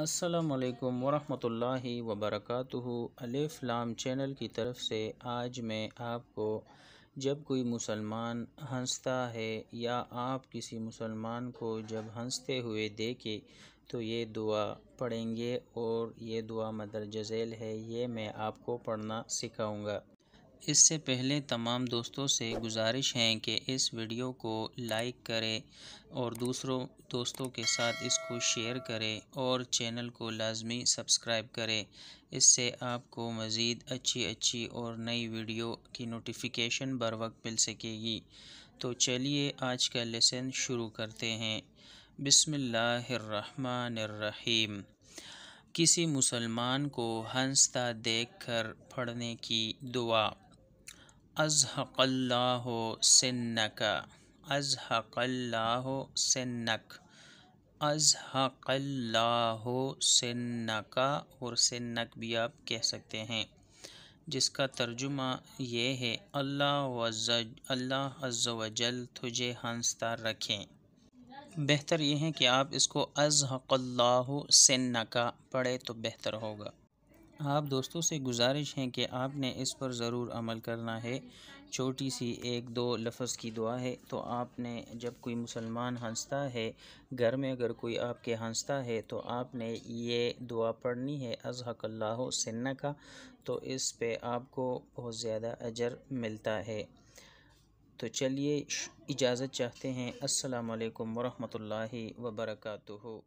السلام علیکم ورحمۃ اللہ وبرکاتہ الف لام چینل کی طرف سے آج میں آپ کو جب کوئی مسلمان ہنستا ہے یا آپ کسی مسلمان کو جب ہنستے ہوئے دیکھے تو یہ دعا پڑھیں گے اور یہ دعا مدرجہ ذیل ہے یہ میں آپ کو پڑھنا سکھاؤں گا اس سے پہلے تمام دوستوں سے گزارش ہیں کہ اس ویڈیو کو لائک کرے اور دوسروں دوستوں کے ساتھ اس کو شیئر کرے اور چینل کو لازمی سبسکرائب کرے اس سے آپ کو مزید اچھی اچھی اور نئی ویڈیو کی نوٹیفیکیشن بر وقت مل سکے گی تو چلیے آج کا لیسن شروع کرتے ہیں بسم اللہ الرحمن الرحیم کسی مسلمان کو ہنستا دیکھ کر پڑھنے کی دعا از حق اللہ سنک ازحق اللہ سنک ازحق از سنک سنکا اور سنک بھی آپ کہہ سکتے ہیں جس کا ترجمہ یہ ہے اللہ عز و جل تجھے ہنستا رکھیں بہتر یہ ہے کہ آپ اس کو از حق اللہ سنکا پڑھے تو بہتر ہوگا آپ دوستوں سے گزارش ہیں کہ آپ نے اس پر ضرور عمل کرنا ہے چھوٹی سی ایک دو لفظ کی دعا ہے تو آپ نے جب کوئی مسلمان ہنستا ہے گھر میں اگر کوئی آپ کے ہنستا ہے تو آپ نے یہ دعا پڑھنی ہے ازحک اللہ سنہ کا تو اس پہ آپ کو بہت زیادہ اجر ملتا ہے تو چلیے اجازت چاہتے ہیں السلام علیکم ورحمۃ اللہ وبرکاتہ